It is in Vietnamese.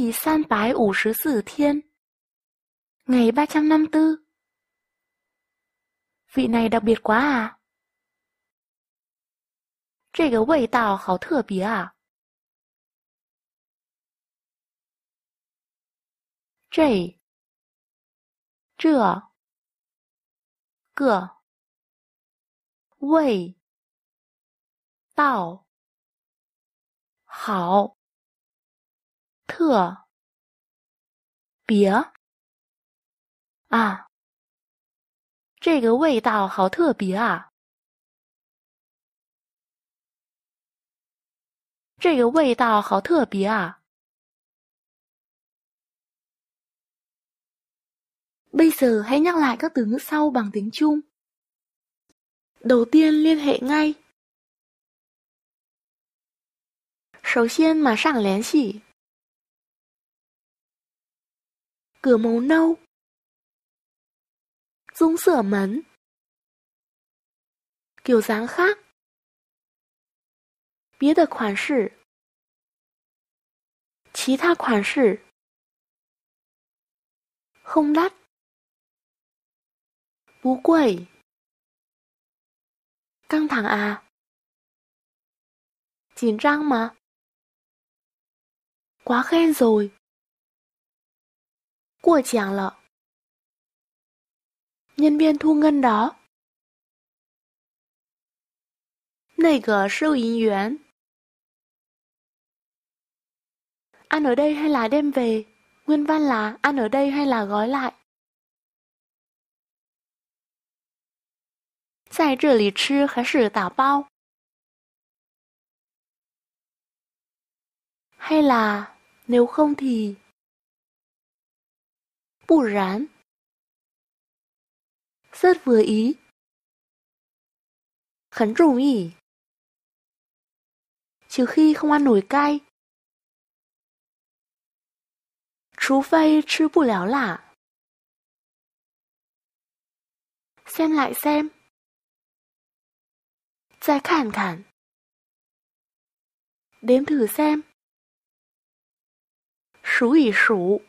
第三百五十四天 Ngày 354 Vị này đặc biệt quá à? 这个味道好特别啊！这这个味道好特别啊，这个味道好特别啊！这个味道好特别啊！Bây giờ hãy nhắc lại các từ ngữ sau bằng tiếng Trung. Đầu tiên liên hệ ngay. 首先马上联系。cửa màu nâu. Dung sửa mấn. Kiểu dáng khác. Bia đờ khoản sử. Chí tha khoản sử. Không đắt. Bú quẩy. Căng thẳng à? Chín răng mà. Quá khen rồi của chàng lợ. Nhân viên thu ngân đó. ăn ở đây hay là đem về? Nguyên văn là ăn ở đây hay là gói lại? Tại Hay là nếu không thì 不然。Rất vừa ý. Khấn rủng ý. Trừ khi không ăn nổi cay. Trú phây chứ bù léo lạ. Xem lại xem. Giải khản khản. Đếm thử xem. Số ý số.